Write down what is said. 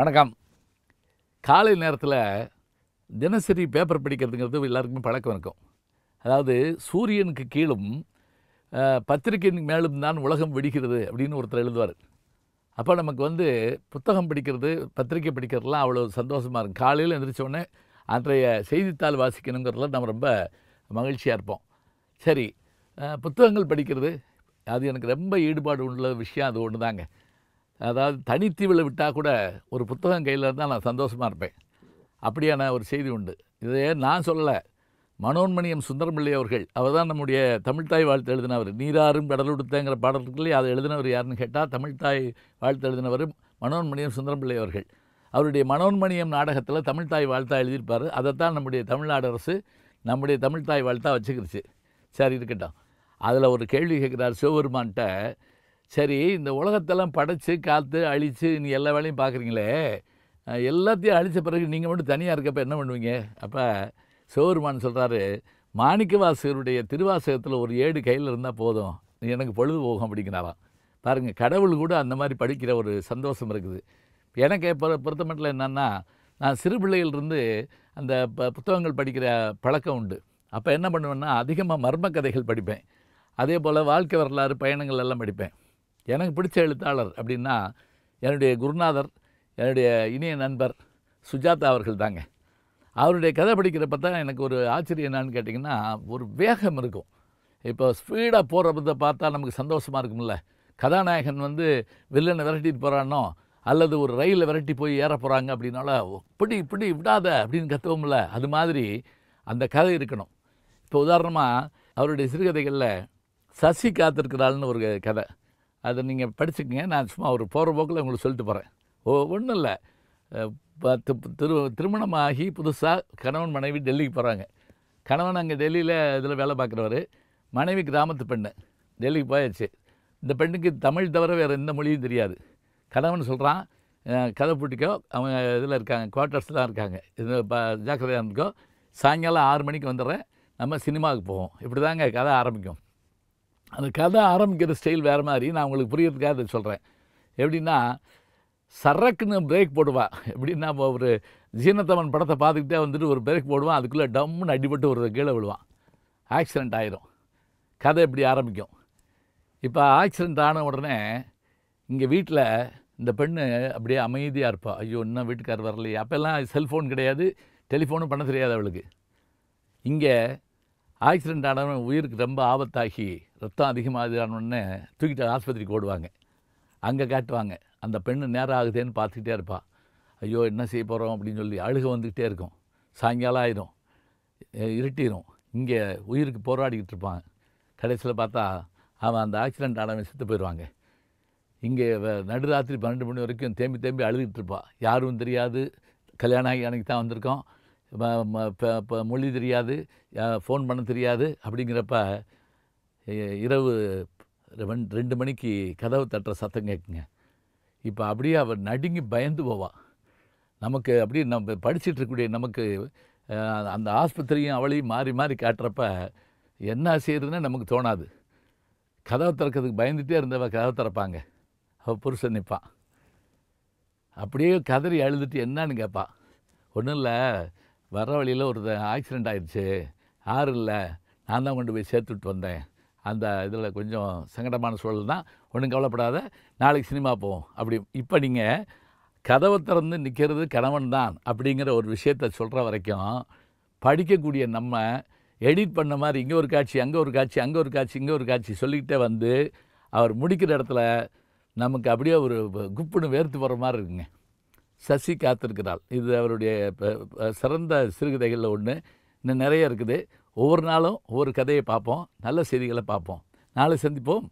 வணக்கம் காலை நேரத்தில் தினசரி பேப்பர் படிக்கிறதுங்கிறது எல்லாருக்குமே பழக்கம் இருக்கும் அதாவது சூரியனுக்கு கீழும் பத்திரிகையின் மேலும் தான் உலகம் வெடிக்கிறது அப்படின்னு ஒருத்தர் எழுதுவார் அப்போ நமக்கு வந்து புத்தகம் படிக்கிறது பத்திரிகை படிக்கிறதுலாம் அவ்வளோ சந்தோஷமாக இருக்கும் காலையில் எழுந்திரிச்சோடனே அன்றைய செய்தித்தாள் வாசிக்கணுங்கிறதுல நம்ம ரொம்ப மகிழ்ச்சியாக இருப்போம் சரி புத்தகங்கள் படிக்கிறது அது எனக்கு ரொம்ப ஈடுபாடு உள்ள விஷயம் அது ஒன்று தாங்க அதாவது தனித்தீவில் விட்டால் கூட ஒரு புத்தகம் கையில் இருந்தால் நான் சந்தோஷமாக இருப்பேன் அப்படியான ஒரு செய்தி உண்டு இதையே நான் சொல்லலை மனோன்மணியம் சுந்தரம்பிள்ளை அவர்கள் அவர் தான் நம்முடைய தமிழ்தாய் வாழ்த்து எழுதினவர் நீராறும் கடலுடுத்தங்கிற பாடல்களே அதை எழுதினவர் யாருன்னு கேட்டால் தமிழ்தாய் வாழ்த்து எழுதினவர் மனோன்மணியம் சுந்தரம்பிள்ளை அவர்கள் அவருடைய மனோன்மணியம் நாடகத்தில் தமிழ்தாய் வாழ்த்தா எழுதியிருப்பார் அதைத்தான் நம்முடைய தமிழ்நாடு அரசு நம்முடைய தமிழ்தாய் வாழ்த்தா வச்சுக்கிருச்சு சரி இருக்கட்டும் அதில் ஒரு கேள்வி கேட்குறார் சிவபெருமான்கிட்ட சரி இந்த உலகத்தெல்லாம் படைச்சு காற்று அழித்து நீ எல்லா வேலையும் பார்க்குறீங்களே எல்லாத்தையும் அழித்த பிறகு நீங்கள் மட்டும் தனியாக இருக்கப்போ என்ன பண்ணுவீங்க அப்போ சோர்மான் சொல்கிறாரு மாணிக்கவாசகருடைய திருவாசகத்தில் ஒரு ஏடு கையில் இருந்தால் போதும் எனக்கு பொழுது போகும் அப்படிங்கிறாராம் பாருங்கள் கடவுள் கூட அந்த மாதிரி படிக்கிற ஒரு சந்தோஷம் இருக்குது எனக்கு பொறுத்த மட்டும் என்னென்னா நான் சிறு பிள்ளைகளிருந்து அந்த ப புத்தகங்கள் படிக்கிற பழக்கம் உண்டு அப்போ என்ன பண்ணுவேன்னா அதிகமாக மர்ம கதைகள் படிப்பேன் அதே போல் வாழ்க்கை வரலாறு பயணங்கள் எல்லாம் படிப்பேன் எனக்கு பிடிச்ச எழுத்தாளர் அப்படின்னா என்னுடைய குருநாதர் என்னுடைய இணைய நண்பர் சுஜாதா அவர்கள் தாங்க அவருடைய கதை படிக்கிறப்ப தான் எனக்கு ஒரு ஆச்சரியம் என்னான்னு கேட்டிங்கன்னா ஒரு வேகம் இருக்கும் இப்போ ஸ்பீடாக போகிறப்பத பார்த்தா நமக்கு சந்தோஷமாக இருக்கும்ல கதாநாயகன் வந்து வில்லனை விரட்டிட்டு போகிறானோ அல்லது ஒரு ரயிலில் விரட்டி போய் ஏற போகிறாங்க அப்படின்னால இப்படி இப்படி விடாத அப்படின்னு கத்துவோம்ல அது மாதிரி அந்த கதை இருக்கணும் இப்போ உதாரணமாக அவருடைய சிறுகதைகளில் சசி காத்திருக்கிறாள்னு ஒரு கதை அதை நீங்கள் படிச்சுக்கங்க நான் சும்மா ஒரு போகிற போக்கில் உங்களுக்கு சொல்லிட்டு போகிறேன் ஓ ஒன்றும் இல்லை பத்து திரு திருமணமாகி புதுசாக கணவன் மனைவி டெல்லிக்கு போகிறாங்க கணவன் அங்கே டெல்லியில் இதில் வேலை பார்க்குறவர் மனைவி கிராமத்து பெண்ணு டெல்லிக்கு போயாச்சு இந்த பெண்ணுக்கு தமிழ் தவிர வேறு எந்த மொழியும் தெரியாது கணவன் சொல்கிறான் கதை பூட்டிக்கோ அவங்க இதில் இருக்காங்க குவார்ட்டர்ஸ் தான் இருக்காங்க இது இப்போ ஜாக்கிரதையாக இருந்துக்கோ சாயங்காலம் ஆறு மணிக்கு வந்துடுறேன் நம்ம சினிமாவுக்கு போவோம் இப்படி தாங்க கதை ஆரம்பிக்கும் அந்த கதை ஆரம்பிக்கிற ஸ்டைல் வேறு மாதிரி நான் உங்களுக்கு புரியறதுக்காக அதை சொல்கிறேன் எப்படின்னா சரக்குன்னு பிரேக் போடுவான் எப்படின்னா ஒரு ஜீனத்தவன் படத்தை பார்த்துக்கிட்டே வந்துட்டு ஒரு பிரேக் போடுவான் அதுக்குள்ளே டம்முன்னு அடிபட்டு ஒரு கீழே விழுவான் ஆக்சிடெண்ட் ஆயிரும் கதை எப்படி ஆரம்பிக்கும் இப்போ ஆக்சிடெண்ட் ஆன உடனே இங்கே வீட்டில் இந்த பெண்ணு அப்படியே அமைதியாக இருப்பாள் ஐயோ இன்னும் வீட்டுக்கார் வரலையே அப்போல்லாம் செல்ஃபோன் கிடையாது டெலிஃபோனும் பண்ண தெரியாது அவளுக்கு இங்கே ஆக்சிடெண்ட் ஆனவன் உயிருக்கு ரொம்ப ஆபத்தாகி ரத்தம் அதிகமாக ஆனவுடனே தூக்கிட்டு ஆஸ்பத்திரிக்கு ஓடுவாங்க அங்கே காட்டுவாங்க அந்த பெண்ணு நேரம் ஆகுதேன்னு பார்த்துக்கிட்டே இருப்பாள் ஐயோ என்ன செய்ய போகிறோம் அப்படின்னு சொல்லி அழுக வந்துக்கிட்டே இருக்கும் சாயங்காலம் ஆயிரும் இருட்டிடும் இங்கே உயிருக்கு போராடிக்கிட்டு இருப்பான் கடைசியில் பார்த்தா அவன் அந்த ஆக்சிடெண்ட் ஆனவன் செத்து போயிடுவாங்க இங்கே நடுராத்திரி பன்னெண்டு மணி வரைக்கும் தேம்பி தேம்பி அழுதுகிட்டு இருப்பாள் யாரும் தெரியாது கல்யாணம் ஆகி அன்னைக்கு தான் வந்திருக்கோம் மொழி தெரியாது ஃபோன் பண்ண தெரியாது அப்படிங்கிறப்ப இரவு ரெண்டு மணிக்கு கதவு தட்டுற சத்தம் கேட்குங்க இப்போ அப்படியே அவர் நடுங்கி பயந்து போவான் நமக்கு அப்படியே நம்ம படிச்சுட்டு நமக்கு அந்த ஆஸ்பத்திரியும் அவளையும் மாறி மாறி காட்டுறப்ப என்ன செய்யறதுன்னு நமக்கு தோணாது கதவை திறக்கிறதுக்கு பயந்துகிட்டே இருந்தவ கதவை திறப்பாங்க அவள் புருஷன் நிற்பான் அப்படியே கதறி அழுதுட்டு என்னான்னு கேட்பான் ஒன்றும் இல்லை வர்ற வழியில் ஒரு ஆக்சிடெண்ட் ஆகிடுச்சு ஆறு இல்லை நான் தான் கொண்டு போய் சேர்த்துட்டு வந்தேன் அந்த இதில் கொஞ்சம் சங்கடமான சூழல் தான் ஒன்றும் கவலைப்படாத நாளைக்கு சினிமா போவோம் அப்படி இப்போ நீங்கள் கதவை திறந்து நிற்கிறது கணவன் தான் அப்படிங்கிற ஒரு விஷயத்த சொல்கிற வரைக்கும் படிக்கக்கூடிய நம்ம எடிட் பண்ண மாதிரி இங்கே ஒரு காட்சி அங்கே ஒரு காட்சி அங்கே ஒரு காட்சி இங்கே ஒரு காட்சி சொல்லிக்கிட்டே வந்து அவர் முடிக்கிற இடத்துல நமக்கு அப்படியே ஒரு குப்புன்னு வேர்த்து போகிற மாதிரி இருக்குங்க சசி காத்திருக்கிறாள் இது அவருடைய சிறந்த சிறுகதைகளில் ஒன்று இன்னும் நிறைய இருக்குது ஒவ்வொரு நாளும் ஒவ்வொரு கதையை பார்ப்போம் நல்ல செய்திகளை பார்ப்போம் நாளை சந்திப்போம்